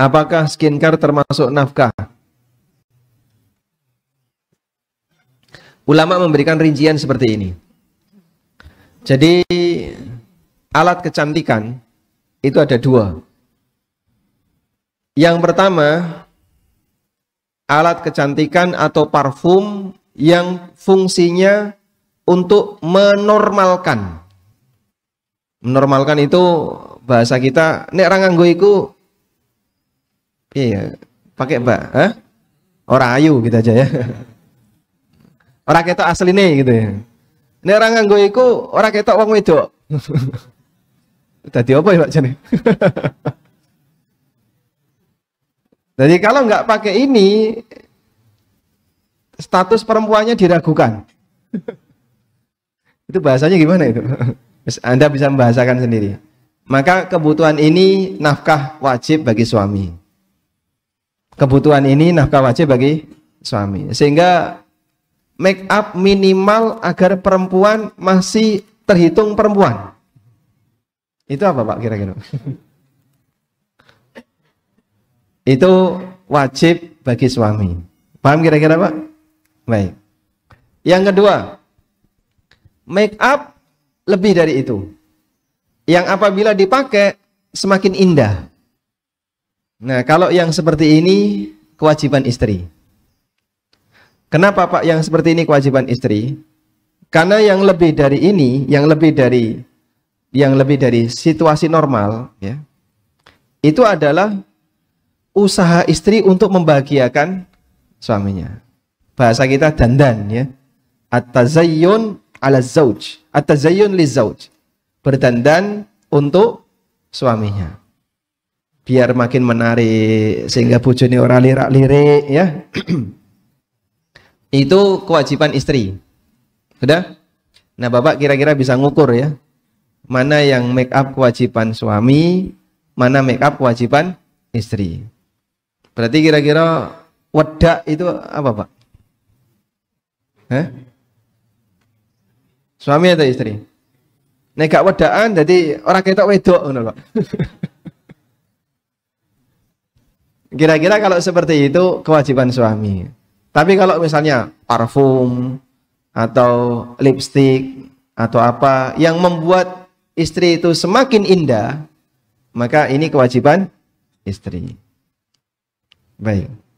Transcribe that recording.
Apakah skincare termasuk nafkah? Ulama memberikan rincian seperti ini. Jadi alat kecantikan itu ada dua. Yang pertama, alat kecantikan atau parfum yang fungsinya untuk menormalkan. Menormalkan itu bahasa kita nek ra nganggo iku Iya, pakai Mbak, eh? Orang ayu gitu aja ya. Orang kita asli nih gitu ya. ini orang nganggo iku orang kita uang wedok. Tadi apa ya Pak Jani? Jadi kalau nggak pakai ini, status perempuannya diragukan. itu bahasanya gimana itu? Anda bisa membahasakan sendiri. Maka kebutuhan ini nafkah wajib bagi suami kebutuhan ini nafkah wajib bagi suami. Sehingga make up minimal agar perempuan masih terhitung perempuan. Itu apa Pak kira-kira? Itu wajib bagi suami. Paham kira-kira Pak? Baik. Yang kedua, make up lebih dari itu. Yang apabila dipakai semakin indah. Nah, kalau yang seperti ini kewajiban istri. Kenapa Pak yang seperti ini kewajiban istri? Karena yang lebih dari ini, yang lebih dari yang lebih dari situasi normal, ya. Itu adalah usaha istri untuk membahagiakan suaminya. Bahasa kita dandan ya. At-tazayyun ala zauj. At-tazayyun li zauj. Berdandan untuk suaminya biar makin menarik sehingga bujoni orang lirak-lirik ya. Itu kewajiban istri. Sudah? Nah, Bapak kira-kira bisa ngukur ya. Mana yang make up kewajiban suami, mana make up kewajiban istri. Berarti kira-kira wedak itu apa, Pak? Hah? Suami atau istri? Nek gak wedaan jadi orang kita wedok ngono Kira-kira kalau seperti itu kewajiban suami. Tapi kalau misalnya parfum atau lipstick atau apa yang membuat istri itu semakin indah, maka ini kewajiban istri. Baik.